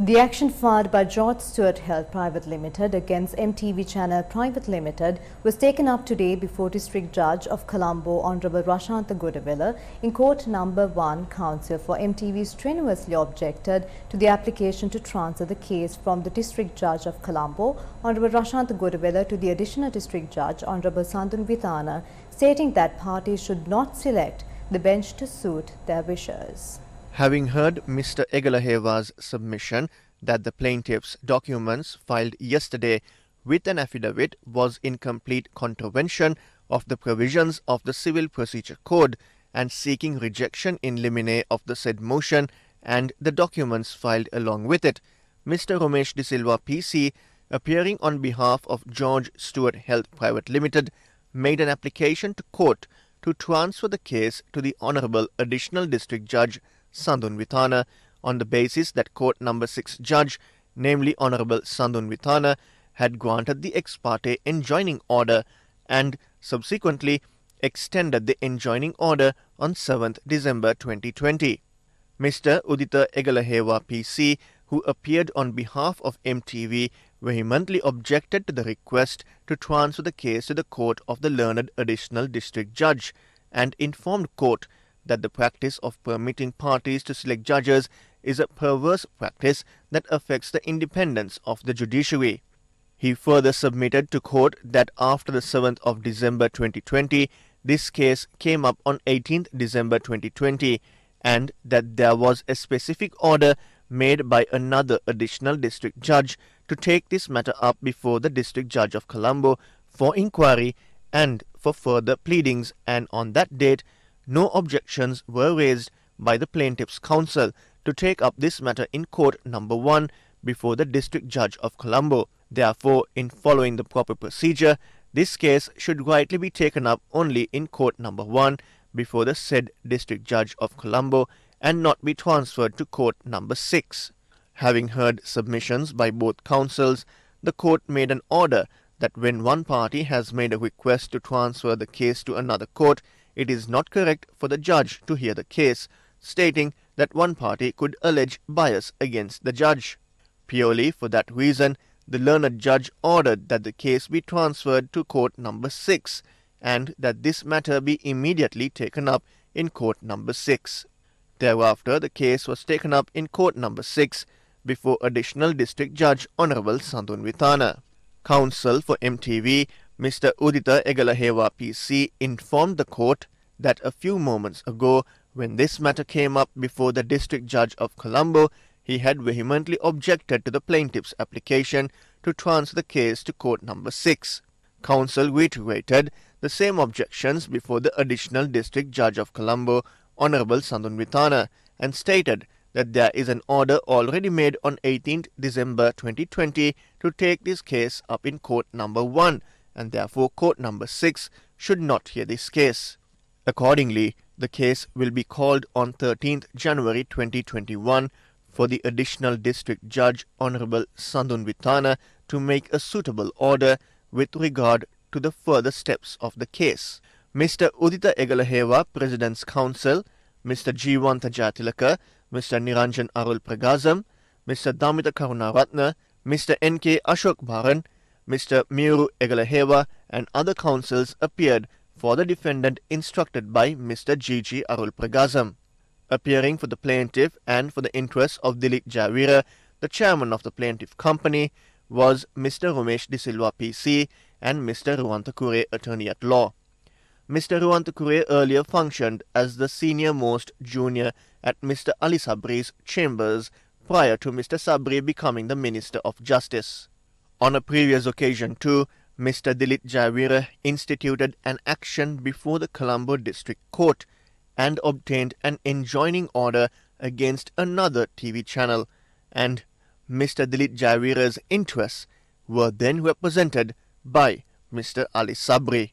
The action filed by George Stewart Health Private Limited against MTV Channel Private Limited was taken up today before District Judge of Colombo Honorable Rashanta Godavilla in Court Number 1 Counsel for MTV strenuously objected to the application to transfer the case from the District Judge of Colombo Honorable Rashanta Godavilla to the Additional District Judge Honorable Sandun Vitana stating that parties should not select the bench to suit their wishes. Having heard Mr. Egalaheva's submission that the plaintiff's documents filed yesterday with an affidavit was in complete contravention of the provisions of the Civil Procedure Code and seeking rejection in limine of the said motion and the documents filed along with it, Mr. Romesh De Silva PC, appearing on behalf of George Stewart Health Private Limited, made an application to court to transfer the case to the Honorable Additional District Judge Sandun on the basis that Court Number 6 judge, namely Honorable Sandun had granted the ex parte enjoining order and subsequently extended the enjoining order on 7th December 2020. Mr. Udita Egalahewa PC, who appeared on behalf of MTV, vehemently objected to the request to transfer the case to the court of the learned additional district judge and informed court that the practice of permitting parties to select judges is a perverse practice that affects the independence of the judiciary. He further submitted to court that after the 7th of December 2020, this case came up on 18th December 2020 and that there was a specific order made by another additional district judge to take this matter up before the district judge of Colombo for inquiry and for further pleadings and on that date no objections were raised by the plaintiff's counsel to take up this matter in court number 1 before the district judge of Colombo. Therefore, in following the proper procedure, this case should rightly be taken up only in court number 1 before the said district judge of Colombo and not be transferred to court number 6. Having heard submissions by both counsels, the court made an order that when one party has made a request to transfer the case to another court, it is not correct for the judge to hear the case, stating that one party could allege bias against the judge. Purely for that reason, the learned judge ordered that the case be transferred to court number 6 and that this matter be immediately taken up in court number 6. Thereafter, the case was taken up in court number 6 before additional district judge Honorable Sandun Counsel for MTV Mr. Udita Egalahewa PC informed the court that a few moments ago, when this matter came up before the District Judge of Colombo, he had vehemently objected to the plaintiff's application to transfer the case to Court Number 6. Counsel reiterated the same objections before the Additional District Judge of Colombo, Honorable Sandunvitana, and stated that there is an order already made on 18 December 2020 to take this case up in Court Number 1 and therefore court number 6 should not hear this case. Accordingly, the case will be called on 13th January 2021 for the Additional District Judge Honorable Sandun Vitana to make a suitable order with regard to the further steps of the case. Mr. Udita Egalaheva, President's Counsel, Mr. Jeevanta Tajatilaka, Mr. Niranjan Arul Pragazam, Mr. Damita Karunaratna, Mr. N.K. Ashok Bharan, Mr. Miru Egaleheva and other counsels appeared for the defendant instructed by Mr. G.G. Arulpragasam, Appearing for the plaintiff and for the interests of Dilip Javira, the chairman of the plaintiff company, was Mr. Ramesh De Silva PC and Mr. Ruantakure attorney at law. Mr. Ruantakure earlier functioned as the senior most junior at Mr. Ali Sabri's chambers prior to Mr. Sabri becoming the Minister of Justice. On a previous occasion, too, Mr. Dilit Javira instituted an action before the Colombo District Court and obtained an enjoining order against another TV channel, and Mr. Dilit Javira's interests were then represented by Mr. Ali Sabri.